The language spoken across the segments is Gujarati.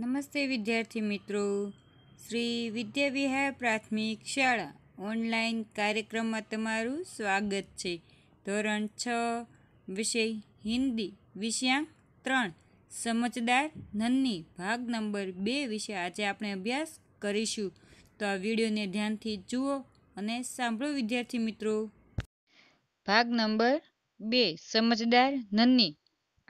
નમસ્તે વિદ્યાર્થી મિત્રો શ્રી વિદ્યાવિહાર પ્રાથમિક શાળા ઓનલાઈન કાર્યક્રમમાં તમારું સ્વાગત છે ધોરણ છ વિષય હિન્દી વિષયાંક ત્રણ સમજદાર નન્ની ભાગ નંબર બે વિશે આજે આપણે અભ્યાસ કરીશું તો આ વિડીયોને ધ્યાનથી જુઓ અને સાંભળો વિદ્યાર્થી મિત્રો ભાગ નંબર બે સમજદાર નન્ની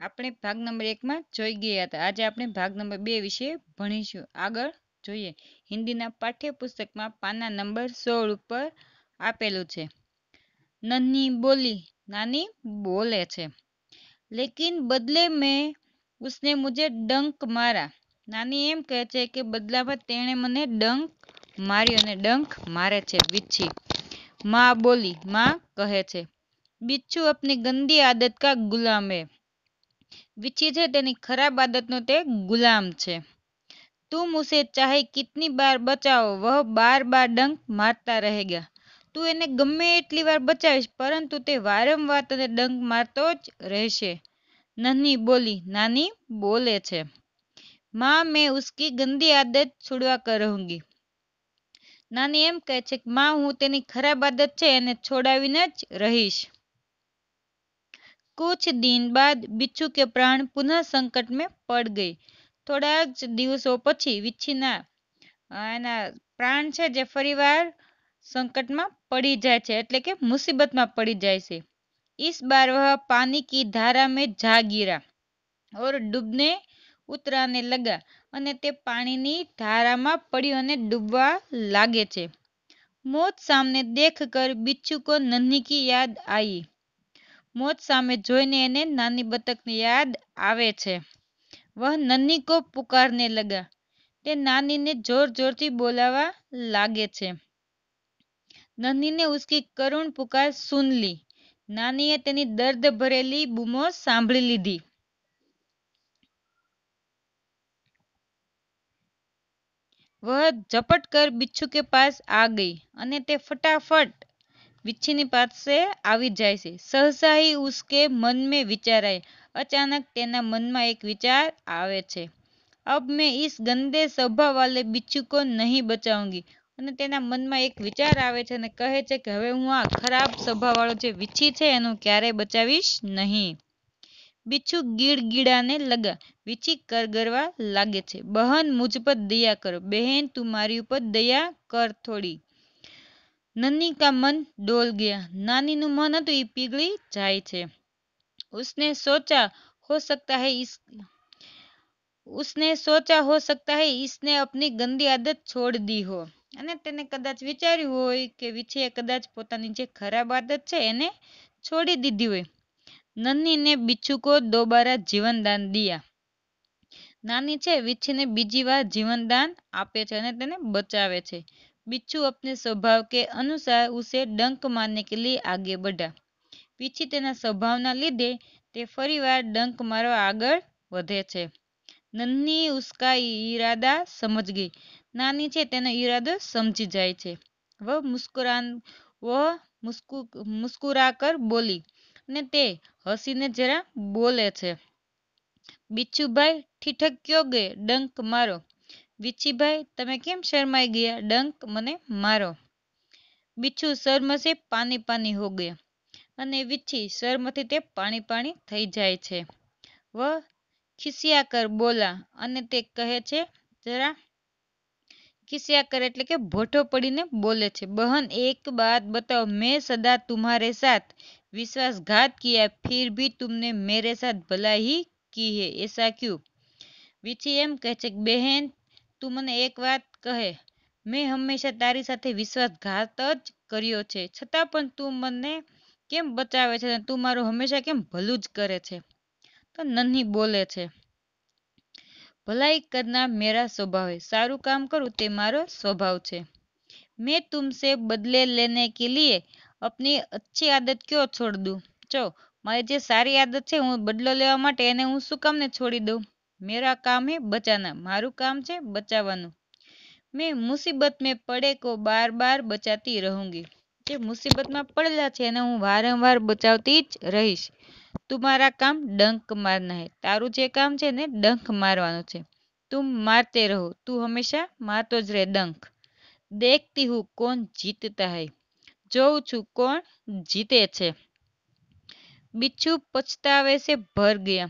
આપણે ભાગ નંબર એકમાં જોઈ ગયા હતા આજે આપણે ભાગ નંબર બે વિશે ભણીશું આગળ જોઈએ હિન્દીના પાઠ્યપુસ્તકમાં પાના નંબર સોળ ઉપર આપેલું છે નન્હી બોલી નાની બોલે છે લેકિન બદલે મેં ઉસને મુજે ડંક મારા નાની એમ કહે છે કે બદલામાં તેણે મને ડંક માર્યો અને ડંક મારે છે બીચ્છી માં બોલી માં કહે છે બિચ્છુ અપની ગંદી આદત કા ગુલામ હે વિછી છે તેની ખરાબ આદતનો તે ગુલામ છે તું મુસે ચાહે કિતની બાર બચાવો વહ બાર બાર ડંક મારતા રહેગા તું એને ગમે એટલી વાર બચાવીશ પરંતુ તે વારંવાર તને ડંક મારતો જ રહેશે નાની બોલી નાની બોલે છે માં મેં ઉસકી ગંદી આદત છોડવા કર નાની એમ કહે છે કે માં હું તેની ખરાબ આદત છે એને છોડાવીને જ રહીશ कुछ दिन बाद बिच्छू के प्राण पुनः संकट में पड़ गए थोड़ाज दिवसों પછી વિચ્ના આના પ્રાણ છે જે પરિવાર સંકટમાં પડી જાય છે એટલે કે મુસીબતમાં પડી જાય છે ઈસ બાર વા પાણીની ધારા મે ઝાગિરા ઓર ડુબને ઉતરાને લગા અને તે પાણીની ધારામાં પડી અને ડુબવા લાગે છે મોત સામે દેખકર બિચ્છુ કો નન્ની કી યાદ આઈ મોત સામે જોઈને એને નાની બતકની યાદ આવે છે વહ નન્હી કો પુકારને લગા તે નાનીને જોર જોરથી બોલાવા લાગે છે નન્હીને ઉસકી કરુણ પુકાર સુન નાનીએ તેની દર્દ ભરેલી બૂમો સાંભળી લીધી વહ ઝપટ કર બિચ્છુ કે પાસ આ ગઈ અને તે ફટાફટ વિચ્છીની પાસે આવી જાય છે સહસા હી ઉસકે મન મેં વિચાર આયે અચાનક તેના મનમાં એક વિચાર આવે છે અબ મેં ઇસ ગંદે સ્વભાવ વાલે બિચ્છુ કો નહીં બચાઉંગી અને તેના મનમાં એક વિચાર આવે છે અને કહે છે કે હવે હું આ ખરાબ સ્વભાવ વાળો જે વિચ્છી છે એનું ક્યારેય બચાવીશ નહીં બિચ્છુ ગીડાને લગા વિચી કરગરવા લાગે છે બહન મુજ પર દયા કરો બહેન તું મારી ઉપર દયા કર થોડી નન્હી કા મન ડોલ ગયા નાનીનું મન હતું એ પીગળી જાય છે ઉસને સોચા हो सकता है इस ઉસને સોચા હો સકતા હૈ ઇસને અપની ગંદી આદત છોડ દી હો અને તેને કદાચ વિચાર્યું હોય કે વિછે કદાચ પોતાની જે ખરાબ આદત છે એને છોડી દીધી હોય નન્હીને બિચ્છુ કો દોબારા જીવનદાન દિયા નાની છે વિચ્છીને બીજી વાર જીવનદાન આપે છે અને તેને બચાવે છે बिच्छू અપને સ્વભાવ કે અનુસાર ઉસે ડંક मारने के लिए आगे बढ़ा पीछे તેના સ્વભાવના લીધે તે ફરીવાર ડંક મારવા આગળ વધે છે નન્હી ઉસકા ઈરાદા સમજ ગઈ નાની છે તેનો ઈરાદો સમજી જાય છે વ મુસ્કુરાન વહ મુસ્કુ મુસ્કુરાકર બોલી અને તે હસીને જરા બોલે છે બિચ્છુભાઈ ઠીઠક ક્યો ગે ડંક મારો વિચ્છીભાઈ તમે કેમ શરમાઈ ગયા ડંક મને મારો બિચ્છુ શરમસે પાની પાની હો ગયા અને વિચ્છી શરમથી તે પાણી પાણી થઈ જાય છે વ ખિસ્યા કર બોલા અને તે કહે છે જરા ખિસ્યા એટલે કે ભોઠો પડીને બોલે છે બહન એક બાત બતાવો મેં સદા તુમ્હારે સાથ વિશ્વાસઘાત કિયા ફિર ભી તુમને મેરે સાથ ભલાઈ કી હે એસા ક્યુ વિચી એમ કહે છે કે બહેન તું મને એક વાત કહે મેં હંમેશા તારી સાથે વિશ્વાસઘાત જ કર્યો છે છતાં પણ તું મને કેમ બચાવે છે તું મારું હંમેશા કેમ ભલું જ કરે છે તો નન્હી બોલે છે ભલાઈ કરના મેરા સ્વભાવે સારું કામ કરું તે મારો સ્વભાવ છે મેં તુમસે બદલે લેને કે લીએ અપની અચ્છી આદત ક્યો છોડ દઉં જો મારી જે સારી આદત છે હું બદલો લેવા માટે એને હું શું કામને છોડી દઉં મેરા કામ હે બચાના મારું કામ છે બચાવવાનું મેં મુસીબત મેં પડે કો બાર બાર બચાતી રહુંગી જે મુસીબતમાં પડેલા છે એને હું વારંવાર બચાવતી જ રહીશ તું મારા કામ ડંક મારના હે તારું જે કામ છે ને ડંખ મારવાનું છે તું મારતે રહો તું હંમેશા મારતો જ રહે ડંખ દેખતી હું કોણ જીતતા હૈ જોઉં છું કોણ જીતે છે બિચ્છુ પછતાવે છે ભર ગયા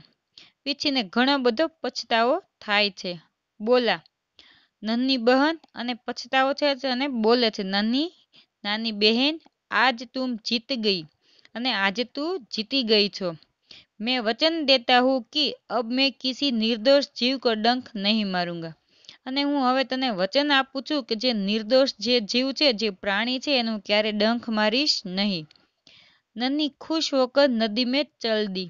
પીછીને ઘણો બધો પછતાવો થાય છે બોલા નાની બહેન અને પછતાવો છે અને બોલે છે નાની નાની બહેન આજ તું જીત ગઈ અને આજે તું જીતી ગઈ છો મેં વચન દેતા હું કે અબ મેં કિસી નિર્દોષ જીવ કો ડંખ નહીં મારુંગા અને હું હવે તને વચન આપું છું કે જે નિર્દોષ જે જીવ છે જે પ્રાણી છે એનું ક્યારે ડંખ મારીશ નહીં નની ખુશ હોકર નદી મેં ચલ દી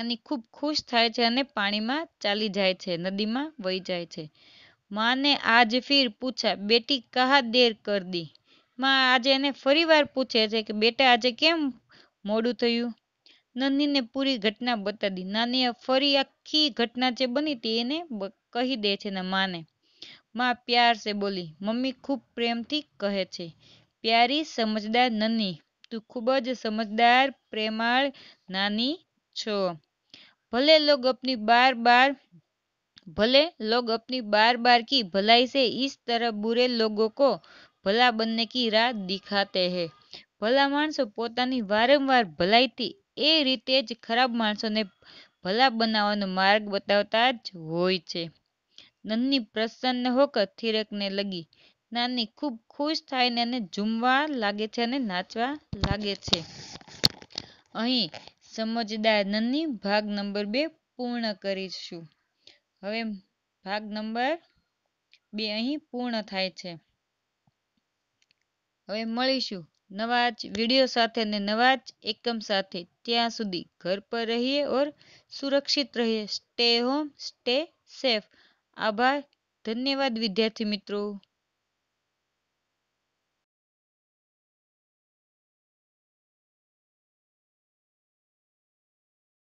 અને ખૂબ ખુશ થાય છે અને પાણીમાં ચાલી જાય છે નદીમાં વહી જાય છે માને આજ ફીર પૂછા બેટી કહા દેર કર દી માં આજે એને ફરીવાર પૂછે છે કે બેટા આજે કેમ મોડું થયું નંદીને પૂરી ઘટના બતાવી નાનીએ ફરી આખી ઘટના જે બની હતી એને કહી દે છે ને માને માં પ્યાર સે બોલી મમ્મી ખૂબ પ્રેમથી કહે છે પ્યારી સમજદાર નની તું ખૂબ જ સમજદાર પ્રેમાળ નાની છો ભલે લોગ અપની બાર બાર ભલે લોગ અપની बार बार की भलाई से इस तरह बुरे लोगों को ભલા બનને કી રાહ દિખાતે હે ભલા માણસો પોતાની વારંવાર ભલાઈથી એ રીતે જ ખરાબ માણસોને ભલા બનાવવાનો માર્ગ બતાવતા જ હોય છે નન્ની પ્રસન્ન હોકર થીરકને લગી નાની ખૂબ ખુશ થાય ને અને જુમવા લાગે છે અને નાચવા લાગે છે અહીં સમજદાર નની ભાગ નંબર બે પૂર્ણ કરીશું હવે ભાગ નંબર બે અહીં પૂર્ણ થાય છે હવે મળીશું નવા જ વિડીયો સાથે અને નવા જ એકમ સાથે ત્યાં સુધી ઘર પર રહીએ ઓર સુરક્ષિત રહીએ સ્ટે હોમ સ્ટે સેફ આભાર ધન્યવાદ વિદ્યાર્થી મિત્રો